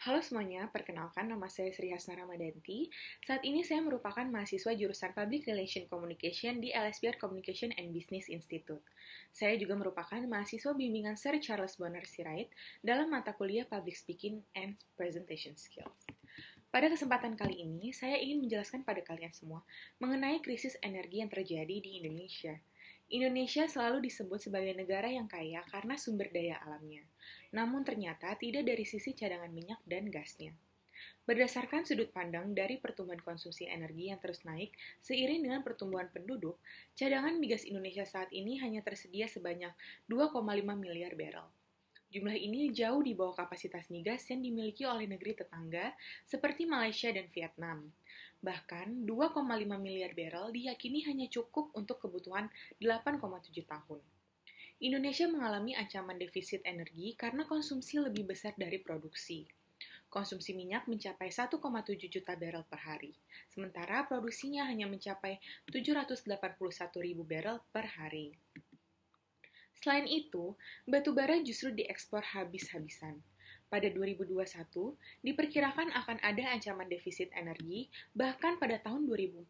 Halo semuanya, perkenalkan nama saya Sri Hasna Ramadanti. Saat ini saya merupakan mahasiswa jurusan Public Relation Communication di LSPR Communication and Business Institute. Saya juga merupakan mahasiswa bimbingan Sir Charles Bonner Sirait dalam mata kuliah Public Speaking and Presentation Skills. Pada kesempatan kali ini, saya ingin menjelaskan pada kalian semua mengenai krisis energi yang terjadi di Indonesia – Indonesia selalu disebut sebagai negara yang kaya karena sumber daya alamnya, namun ternyata tidak dari sisi cadangan minyak dan gasnya. Berdasarkan sudut pandang dari pertumbuhan konsumsi energi yang terus naik seiring dengan pertumbuhan penduduk, cadangan migas Indonesia saat ini hanya tersedia sebanyak 2,5 miliar barrel. Jumlah ini jauh di bawah kapasitas migas yang dimiliki oleh negeri tetangga seperti Malaysia dan Vietnam. Bahkan, 2,5 miliar barrel diyakini hanya cukup untuk kebutuhan 8,7 tahun. Indonesia mengalami ancaman defisit energi karena konsumsi lebih besar dari produksi. Konsumsi minyak mencapai 1,7 juta barrel per hari, sementara produksinya hanya mencapai 781 ribu barrel per hari. Selain itu, batu bara justru diekspor habis-habisan pada 2021 diperkirakan akan ada ancaman defisit energi, bahkan pada tahun 2040,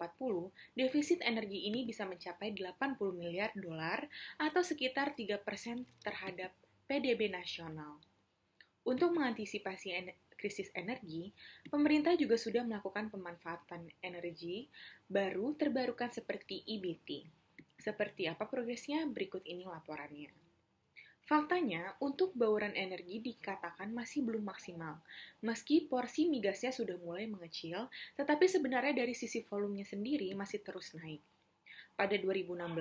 defisit energi ini bisa mencapai 80 miliar dolar atau sekitar 3% terhadap PDB nasional. Untuk mengantisipasi krisis energi, pemerintah juga sudah melakukan pemanfaatan energi baru terbarukan seperti EBT. Seperti apa progresnya? Berikut ini laporannya. Faktanya, untuk bauran energi dikatakan masih belum maksimal. Meski porsi migasnya sudah mulai mengecil, tetapi sebenarnya dari sisi volumenya sendiri masih terus naik. Pada 2016,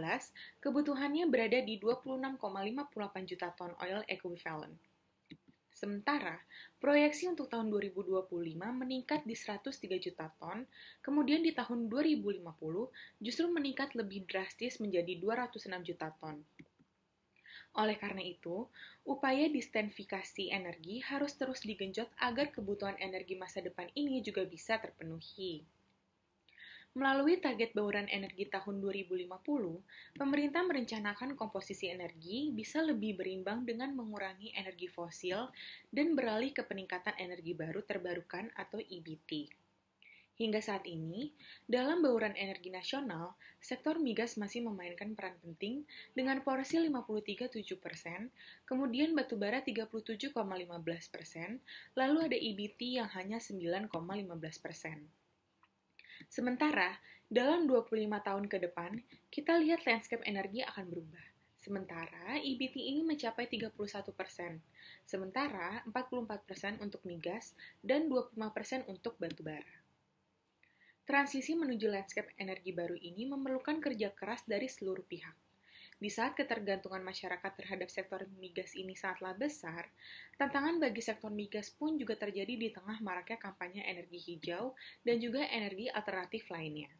kebutuhannya berada di 26,58 juta ton oil equivalent. Sementara, proyeksi untuk tahun 2025 meningkat di 103 juta ton, kemudian di tahun 2050 justru meningkat lebih drastis menjadi 206 juta ton. Oleh karena itu, upaya distensifikasi energi harus terus digenjot agar kebutuhan energi masa depan ini juga bisa terpenuhi. Melalui target bauran energi tahun 2050, pemerintah merencanakan komposisi energi bisa lebih berimbang dengan mengurangi energi fosil dan beralih ke peningkatan energi baru terbarukan atau EBT. Hingga saat ini, dalam bauran energi nasional, sektor migas masih memainkan peran penting dengan porsi 53,7 persen, kemudian batubara 37,15 persen, lalu ada EBT yang hanya 9,15 persen. Sementara, dalam 25 tahun ke depan, kita lihat landscape energi akan berubah. Sementara EBT ini mencapai 31 persen, sementara 44 persen untuk migas dan 25 persen untuk batubara. Transisi menuju landscape energi baru ini memerlukan kerja keras dari seluruh pihak. Di saat ketergantungan masyarakat terhadap sektor migas ini sangatlah besar, tantangan bagi sektor migas pun juga terjadi di tengah maraknya kampanye energi hijau dan juga energi alternatif lainnya.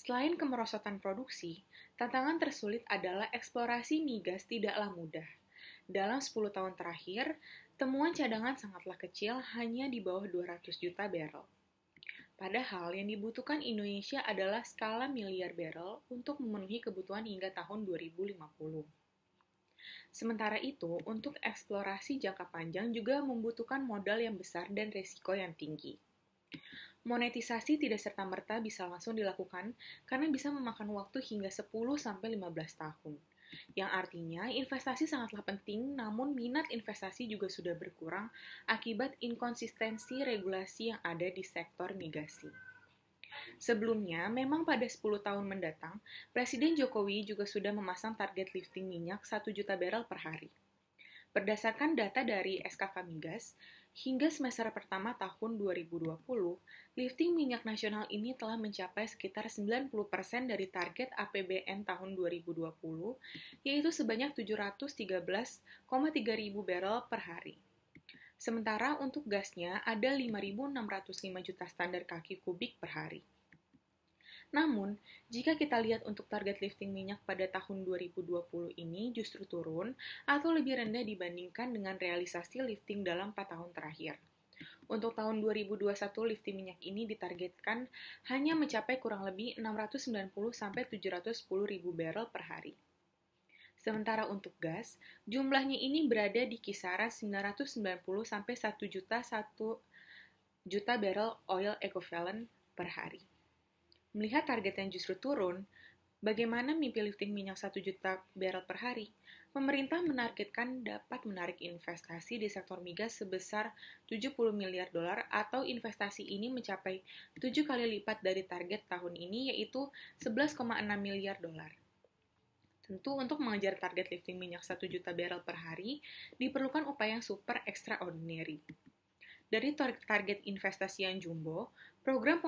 Selain kemerosotan produksi, tantangan tersulit adalah eksplorasi migas tidaklah mudah. Dalam 10 tahun terakhir, temuan cadangan sangatlah kecil hanya di bawah 200 juta barrel. Padahal yang dibutuhkan Indonesia adalah skala miliar barrel untuk memenuhi kebutuhan hingga tahun 2050. Sementara itu, untuk eksplorasi jangka panjang juga membutuhkan modal yang besar dan resiko yang tinggi. Monetisasi tidak serta-merta bisa langsung dilakukan karena bisa memakan waktu hingga 10-15 tahun yang artinya investasi sangatlah penting, namun minat investasi juga sudah berkurang akibat inkonsistensi regulasi yang ada di sektor migas. Sebelumnya, memang pada 10 tahun mendatang, Presiden Jokowi juga sudah memasang target lifting minyak 1 juta barrel per hari. Berdasarkan data dari SKK Migas, Hingga semester pertama tahun 2020, lifting minyak nasional ini telah mencapai sekitar 90% dari target APBN tahun 2020, yaitu sebanyak 713,3 ribu barrel per hari. Sementara untuk gasnya ada 5.605 juta standar kaki kubik per hari. Namun, jika kita lihat untuk target lifting minyak pada tahun 2020 ini justru turun atau lebih rendah dibandingkan dengan realisasi lifting dalam 4 tahun terakhir. Untuk tahun 2021 lifting minyak ini ditargetkan hanya mencapai kurang lebih 690 sampai 710 ribu barrel per hari. Sementara untuk gas, jumlahnya ini berada di kisaran 990 sampai 1 juta juta barrel oil equivalent per hari. Melihat target yang justru turun, bagaimana mimpi lifting minyak 1 juta barrel per hari, pemerintah menargetkan dapat menarik investasi di sektor migas sebesar 70 miliar dolar atau investasi ini mencapai 7 kali lipat dari target tahun ini yaitu 11,6 miliar dolar. Tentu untuk mengejar target lifting minyak 1 juta barrel per hari diperlukan upaya yang super extraordinary. Dari target investasi yang jumbo, program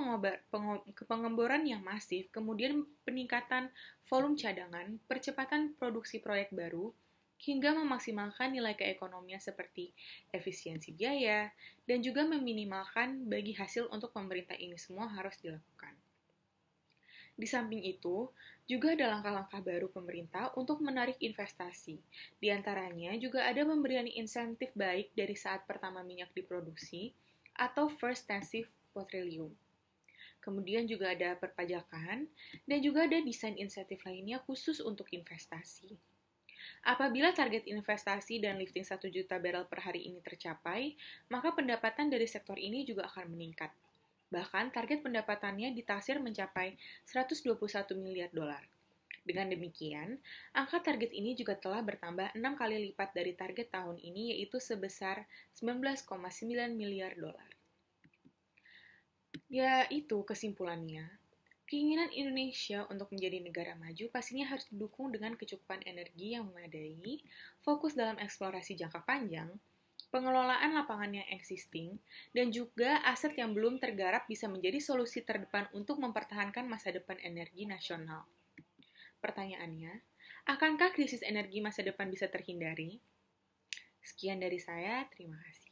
pengemboran yang masif, kemudian peningkatan volume cadangan, percepatan produksi proyek baru, hingga memaksimalkan nilai keekonomian seperti efisiensi biaya, dan juga meminimalkan bagi hasil untuk pemerintah ini semua harus dilakukan. Di samping itu, juga ada langkah-langkah baru pemerintah untuk menarik investasi. Di antaranya juga ada pemberian insentif baik dari saat pertama minyak diproduksi atau First Tensive Petroleum. Kemudian juga ada perpajakan dan juga ada desain insentif lainnya khusus untuk investasi. Apabila target investasi dan lifting 1 juta barrel per hari ini tercapai, maka pendapatan dari sektor ini juga akan meningkat. Bahkan target pendapatannya ditaksir mencapai 121 miliar dolar. Dengan demikian, angka target ini juga telah bertambah 6 kali lipat dari target tahun ini yaitu sebesar 19,9 miliar dolar. Ya itu kesimpulannya, Keinginan Indonesia untuk menjadi negara maju pastinya harus didukung dengan kecukupan energi yang memadai, fokus dalam eksplorasi jangka panjang, pengelolaan lapangan yang existing, dan juga aset yang belum tergarap bisa menjadi solusi terdepan untuk mempertahankan masa depan energi nasional. Pertanyaannya, akankah krisis energi masa depan bisa terhindari? Sekian dari saya, terima kasih.